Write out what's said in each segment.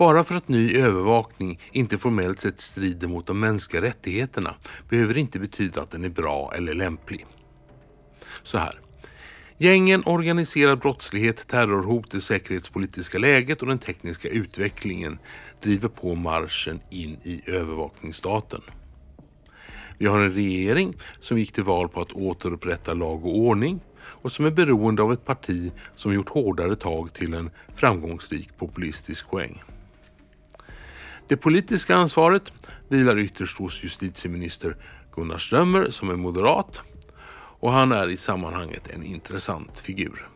Bara för att ny övervakning inte formellt sett strider mot de mänskliga rättigheterna behöver det inte betyda att den är bra eller lämplig. Så här. Gängen, organiserad brottslighet, terrorhot, det säkerhetspolitiska läget och den tekniska utvecklingen driver på marschen in i övervakningsstaten. Vi har en regering som gick till val på att återupprätta lag och ordning och som är beroende av ett parti som gjort hårdare tag till en framgångsrik populistisk poäng. Det politiska ansvaret vilar ytterst hos justitieminister Gunnar Strömmer som är moderat och han är i sammanhanget en intressant figur.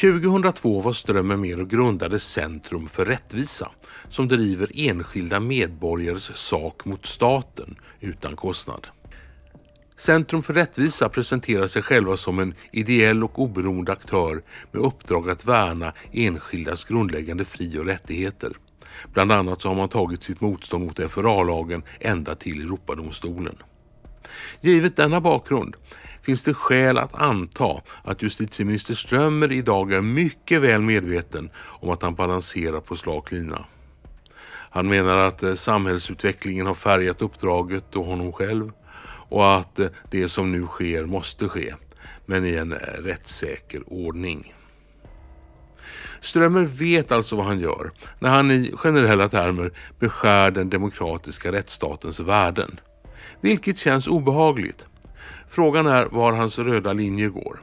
2002 var Strömmer med och grundade Centrum för rättvisa som driver enskilda medborgares sak mot staten utan kostnad. Centrum för rättvisa presenterar sig själva som en ideell och oberoende aktör med uppdrag att värna enskildas grundläggande fri och rättigheter. Bland annat så har man tagit sitt motstånd mot FRA-lagen ända till Europadomstolen. Givet denna bakgrund finns det skäl att anta att justitieminister Strömmer idag är mycket väl medveten om att han balanserar på slak lina. Han menar att eh, samhällsutvecklingen har färgat uppdraget och honom själv och att eh, det som nu sker måste ske, men i en eh, rättssäker ordning. Strömmer vet alltså vad han gör när han i generella termer beskär den demokratiska rättsstatens värden. Vilket känns obehagligt. Frågan är var hans röda linje går.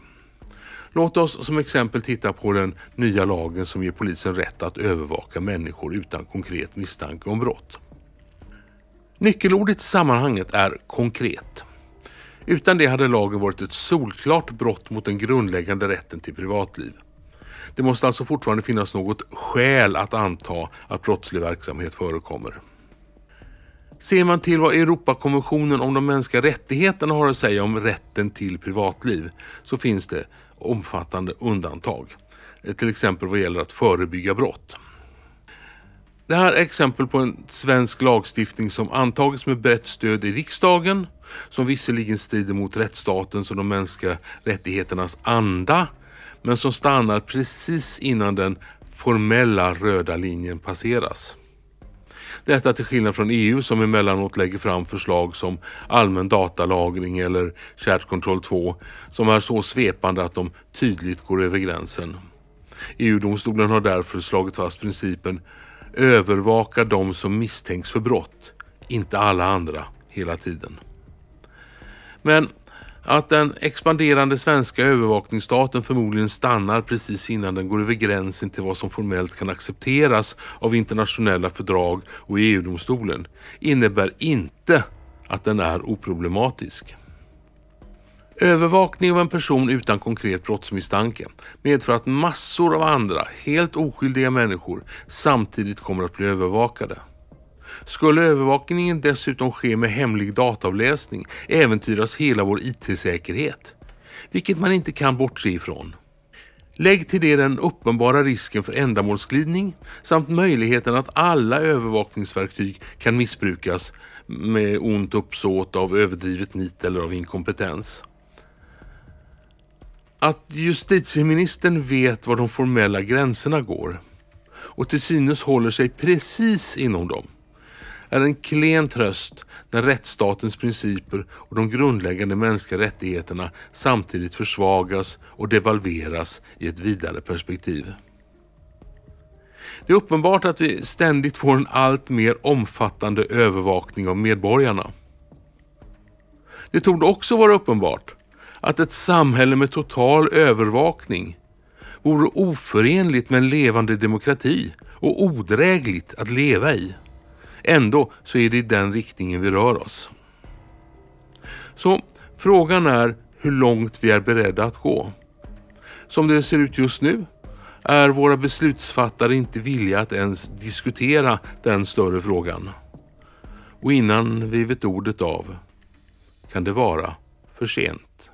Låt oss som exempel titta på den nya lagen som ger polisen rätt att övervaka människor utan konkret misstanke om brott. Nyckelordet i sammanhanget är konkret. Utan det hade lagen varit ett solklart brott mot den grundläggande rätten till privatliv. Det måste alltså fortfarande finnas något skäl att anta att brottslig verksamhet förekommer. Ser man till vad Europakonventionen om de mänskliga rättigheterna har att säga om rätten till privatliv så finns det omfattande undantag. Till exempel vad gäller att förebygga brott. Det här är exempel på en svensk lagstiftning som antagits med brett stöd i riksdagen, som visserligen strider mot rättsstatens och de mänskliga rättigheternas anda, men som stannar precis innan den formella röda linjen passeras. Detta till skillnad från EU som emellanåt lägger fram förslag som allmän datalagring eller Shared Control 2 som är så svepande att de tydligt går över gränsen. EU-domstolen har därför slagit fast principen övervaka de som misstänks för brott, inte alla andra hela tiden. Men att den expanderande svenska övervakningsstaten förmodligen stannar precis innan den går över gränsen till vad som formellt kan accepteras av internationella fördrag och EU-domstolen innebär inte att den är oproblematisk. Övervakning av en person utan konkret brottsmisstanke medför att massor av andra, helt oskyldiga människor samtidigt kommer att bli övervakade. Skulle övervakningen dessutom ske med hemlig dataavläsning äventyras hela vår IT-säkerhet, vilket man inte kan bortse ifrån. Lägg till det den uppenbara risken för ändamålsglidning samt möjligheten att alla övervakningsverktyg kan missbrukas med ont uppsåt av överdrivet nit eller av inkompetens. Att justitieministern vet var de formella gränserna går och till synes håller sig precis inom dem är en klen tröst när rättsstatens principer och de grundläggande mänskliga rättigheterna samtidigt försvagas och devalveras i ett vidare perspektiv. Det är uppenbart att vi ständigt får en allt mer omfattande övervakning av medborgarna. Det torde också vara uppenbart att ett samhälle med total övervakning vore oförenligt med en levande demokrati och odrägligt att leva i. Ändå så är det i den riktningen vi rör oss. Så frågan är hur långt vi är beredda att gå. Som det ser ut just nu är våra beslutsfattare inte villiga att ens diskutera den större frågan. Och innan vi vet ordet av kan det vara för sent.